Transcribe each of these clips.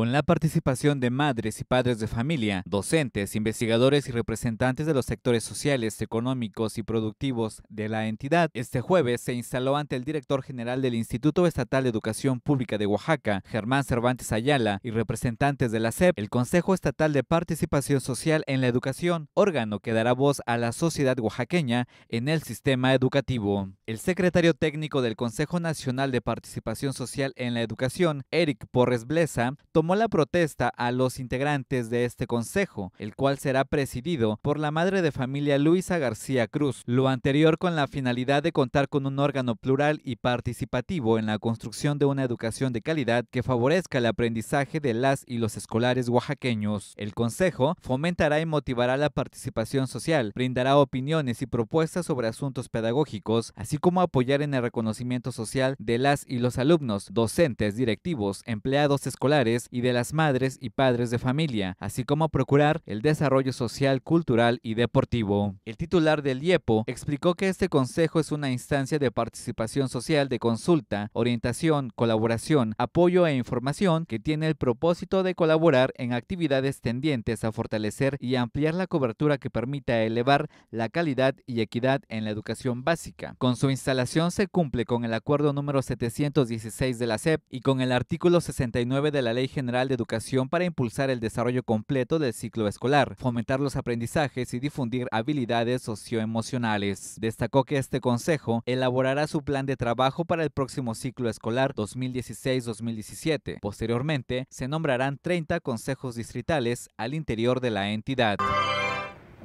con la participación de madres y padres de familia, docentes, investigadores y representantes de los sectores sociales, económicos y productivos de la entidad. Este jueves se instaló ante el director general del Instituto Estatal de Educación Pública de Oaxaca, Germán Cervantes Ayala, y representantes de la CEP, el Consejo Estatal de Participación Social en la Educación, órgano que dará voz a la sociedad oaxaqueña en el sistema educativo. El secretario técnico del Consejo Nacional de Participación Social en la Educación, Eric Porres Blesa, tomó la protesta a los integrantes de este consejo, el cual será presidido por la madre de familia Luisa García Cruz, lo anterior con la finalidad de contar con un órgano plural y participativo en la construcción de una educación de calidad que favorezca el aprendizaje de las y los escolares oaxaqueños. El consejo fomentará y motivará la participación social, brindará opiniones y propuestas sobre asuntos pedagógicos, así como apoyar en el reconocimiento social de las y los alumnos, docentes, directivos, empleados escolares y de las madres y padres de familia, así como procurar el desarrollo social, cultural y deportivo. El titular del IEPO explicó que este consejo es una instancia de participación social de consulta, orientación, colaboración, apoyo e información que tiene el propósito de colaborar en actividades tendientes a fortalecer y ampliar la cobertura que permita elevar la calidad y equidad en la educación básica. Con su instalación se cumple con el acuerdo número 716 de la SEP y con el artículo 69 de la Ley General de Educación para impulsar el desarrollo completo del ciclo escolar, fomentar los aprendizajes y difundir habilidades socioemocionales. Destacó que este consejo elaborará su plan de trabajo para el próximo ciclo escolar 2016-2017. Posteriormente, se nombrarán 30 consejos distritales al interior de la entidad.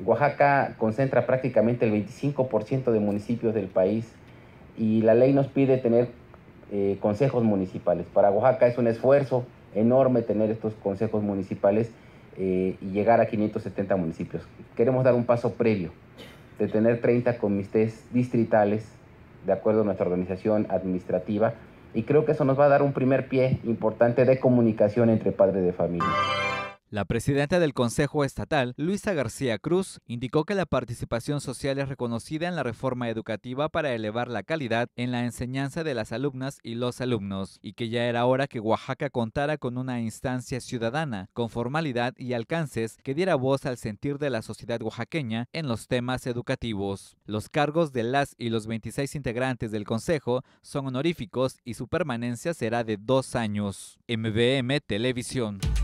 Oaxaca concentra prácticamente el 25% de municipios del país y la ley nos pide tener eh, consejos municipales. Para Oaxaca es un esfuerzo enorme tener estos consejos municipales eh, y llegar a 570 municipios. Queremos dar un paso previo de tener 30 comités distritales de acuerdo a nuestra organización administrativa y creo que eso nos va a dar un primer pie importante de comunicación entre padres de familia. La presidenta del Consejo Estatal, Luisa García Cruz, indicó que la participación social es reconocida en la reforma educativa para elevar la calidad en la enseñanza de las alumnas y los alumnos, y que ya era hora que Oaxaca contara con una instancia ciudadana con formalidad y alcances que diera voz al sentir de la sociedad oaxaqueña en los temas educativos. Los cargos de las y los 26 integrantes del Consejo son honoríficos y su permanencia será de dos años. MBM Televisión.